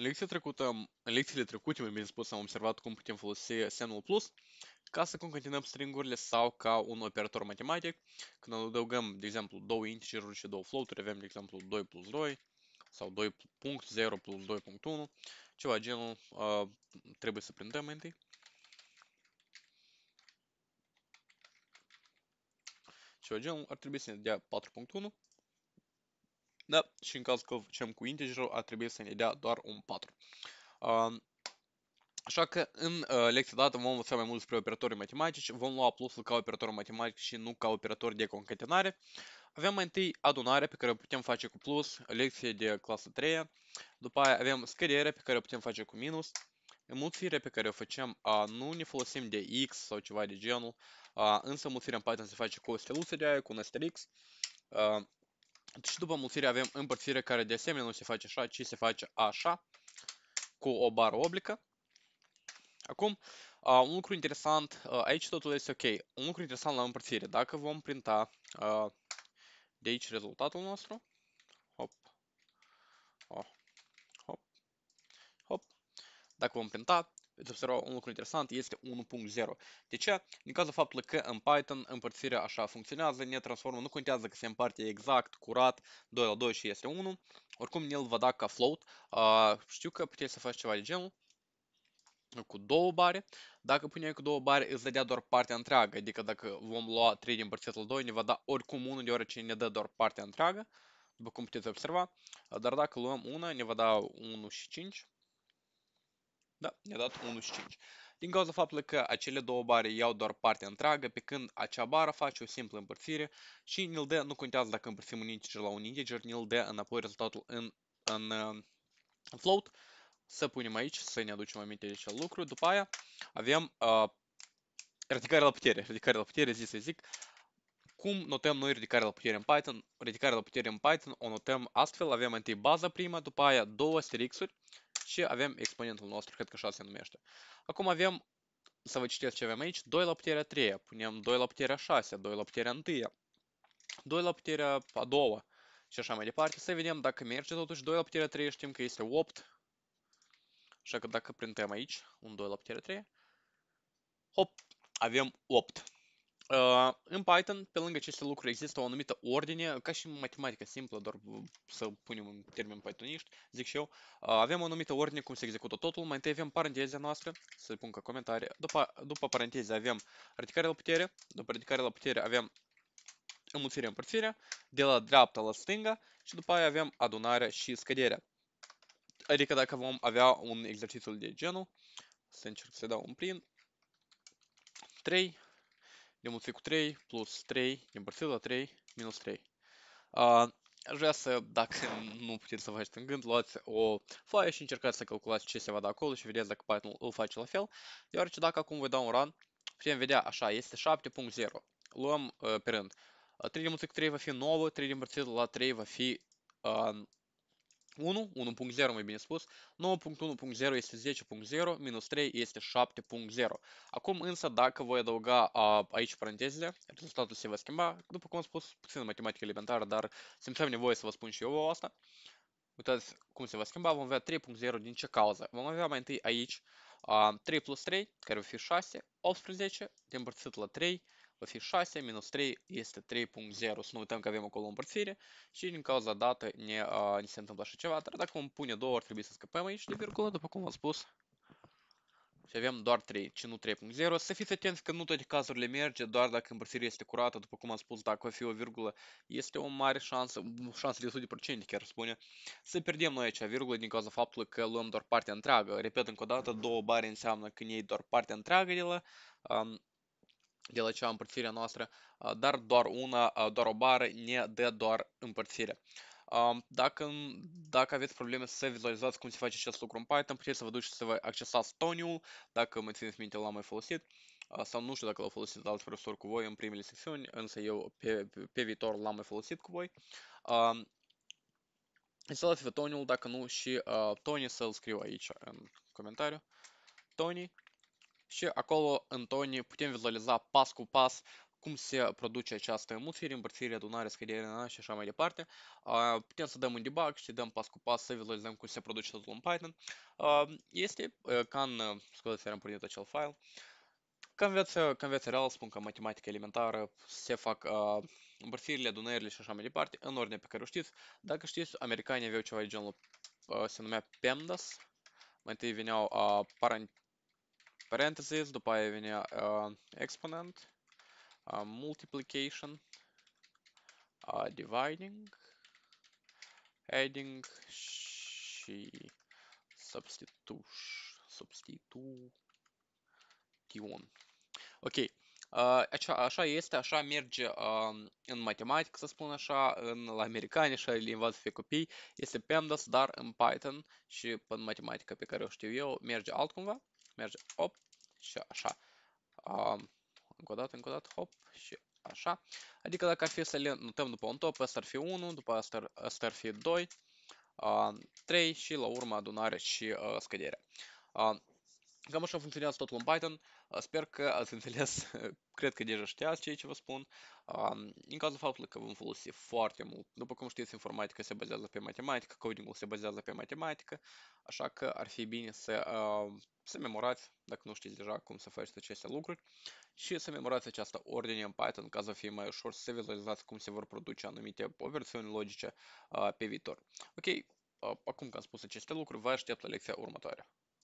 În lecția trecută, în lecțiile trecute, mai bine spus, am observat cum putem folosi semnul plus ca să concatenăm stringurile sau ca un operator matematic. Când adăugăm, de exemplu, două integeruri și două floaturi, avem, de exemplu, 2 plus 2 sau 2.0 plus 2.1, ceva genul, uh, trebuie să printăm mai întâi. Ceva genul ar trebui să ne dea 4.1 da, și în caz că facem cu integer, ar trebui să ne dea doar un 4. Um, Așa că în uh, lecția dată vom învăța mai mult despre operatorii matematici, vom lua plusul ca operator matematic și nu ca operator de concatenare. Avem mai întâi adunarea pe care o putem face cu plus, lecție de clasa 3 după aia avem scăderea pe care o putem face cu minus, Emulțirea pe care o facem, uh, nu ne folosim de x sau ceva de genul, uh, însă emulțirea în Python se face cu o steluță de aia, cu un asterix, uh, și deci după mulțire avem împărțire care de asemenea nu se face așa, ci se face așa, cu o bară oblică. Acum, un lucru interesant, aici totul este ok, un lucru interesant la împărțire, dacă vom printa de aici rezultatul nostru, hop, hop, hop, dacă vom printa, veți observa un lucru interesant, este 1.0. De ce? Din cauza faptului că în Python împărțirea așa funcționează, ne transformă, nu contează că se împarte exact, curat, 2 la 2 și este 1, oricum el va da ca float. Uh, știu că puteți să faci ceva de genul, cu două bare. Dacă puneai cu două bare, îți dădea doar partea întreagă. Adică dacă vom lua 3 din părțitul 2, ne va da oricum 1, deoarece ne dă doar partea întreagă, după cum puteți observa. Dar dacă luăm una, ne va da 1 și 5. Da, ne-a dat 1,5. Din cauza faptului că acele două bare iau doar partea întreagă, pe când acea bară face o simplă împărțire și ne-l dă, nu contează dacă împărțim un integer la un integer, ne-l dă înapoi rezultatul în, în, în uh, float. Să punem aici, să ne aducem aminte de acel lucru. După aia avem uh, ridicare la putere. Ridicare la putere, zic să zic, cum notăm noi ridicarea la putere în Python? Ridicarea la putere în Python o notăm astfel, avem întâi baza prima, după aia două asterixuri și avem exponentul nostru, cred că așa se numește. Acum avem, să vă citesc ce avem aici, 2 la puterea 3, punem 2 la puterea 6, 2 la puterea 1, 2 la puterea a 2 și așa mai departe. Să vedem dacă merge totuși 2 la puterea 3, știm că este 8, așa că dacă printăm aici un 2 la puterea 3, hop, avem 8. Uh, în Python, pe lângă aceste lucruri, există o anumită ordine, ca și în matematică simplă, doar să punem în termen pythoniști, zic și eu. Uh, avem o anumită ordine cum se execută totul. Mai întâi avem paranteza noastră, să pun ca comentarii. După, după paranteze avem ridicare la putere, după ridicare la putere avem înmulțirea împărțirea, de la dreapta la stânga și după aia avem adunarea și scăderea. Adică dacă vom avea un exercițiu de genul, să încerc să dau un print, 3, de mulțit cu 3 plus 3 împărțit la 3 minus 3. Uh, aș vrea să, dacă nu puteți să faceți în gând, luați o foaie și încercați să calculați ce se va da acolo și vedeți dacă Python îl face la fel, deoarece dacă acum voi da un run, putem vedea așa, este 7.0. Luăm uh, pe rând. 3 de mulțit cu 3 va fi 9, 3 de la 3 va fi uh, 1, 1.0 mai bine spus, 9.1.0 este 10.0, minus 3 este 7.0. Acum însă dacă voi adăuga a, aici parantezele, rezultatul se va schimba, după cum am spus, puțin matematică elementară, dar simțeam nevoie să vă spun și eu asta. Uitați cum se va schimba, vom avea 3.0 din ce cauză? Vom avea mai întâi aici a, 3 plus 3, care va fi 6, 18, împărțit la 3, va fi 6 minus 3 este 3.0, să nu uităm că avem acolo o împărțire și din cauza dată ne, uh, ne se întâmplă așa ceva, dar dacă vom pune 2 ori trebuie să scăpăm aici de virgulă, după cum v-am spus. Și avem doar 3, ci nu 3.0. Să fiți atenți că nu toate cazurile merge, doar dacă împărțirea este curată, după cum am spus, dacă va fi o virgulă, este o mare șansă, șansă de 100% chiar spune, să pierdem noi acea virgulă din cauza faptului că luăm doar partea întreagă. Repet încă o dată, două bare înseamnă că ne iei doar partea întreagă de la, um, de la delacea împărțirea noastră, dar doar una, doar o bară ne dă doar împărțirea. Dacă, dacă aveți probleme să vizualizați cum se face acest lucru în Python, puteți să vă duceți să vă accesați Toniul, dacă mă țineți minte, l-am mai folosit, sau nu știu dacă l-au folosit alți profesori cu voi în primele secțiuni, însă eu pe, pe viitor l-am mai folosit cu voi. Instalați-vă Toniul, dacă nu, și Tony să-l scriu aici în comentariu. Tony și acolo, în toni, putem vizualiza pas cu pas cum se produce această emulsire, îmbărțire, adunare, scădere și așa mai departe. putem să dăm un debug și dăm pas cu pas să vizualizăm cum se produce totul în Python. este ca în, scuzați, am pornit acel file. Ca în viața, ca în viața reală, spun că matematică elementară se fac îmbărțirile, adunările și așa mai departe, în ordine pe care o știți. Dacă știți, americanii aveau ceva de genul, se numea PEMDAS. Mai întâi veneau parentheses, după aia vine uh, exponent, uh, multiplication, uh, dividing, adding și substitution. Substitution. Ok. Uh, așa, așa este, așa merge uh, în matematică, să spun așa, în, la americani, așa le învață pe copii. Este PEMDAS, dar în Python și în matematică pe care o știu eu merge altcumva merge hop și așa. Um, încă o dată, încă o dată, hop și așa. Adică dacă ar fi să le notăm după un top, ăsta ar fi 1, după asta ar, asta ar fi 2, um, 3 și la urmă adunare și uh, scădere. Um, Cam așa funcționează totul în Python. Uh, sper că ați înțeles, cred că deja știați ceea ce vă spun. Um, în cazul faptului că vom folosi foarte mult, după cum știți, informatica se bazează pe matematică, codingul se bazează pe matematică, așa că ar fi bine să, uh, să memorați, dacă nu știți deja cum să faceți aceste lucruri, și să memorați această ordine în Python ca să fie mai ușor să vizualizați cum se vor produce anumite operațiuni logice uh, pe viitor. Ok, acum că am spus aceste lucruri, vă aștept la lecția următoare.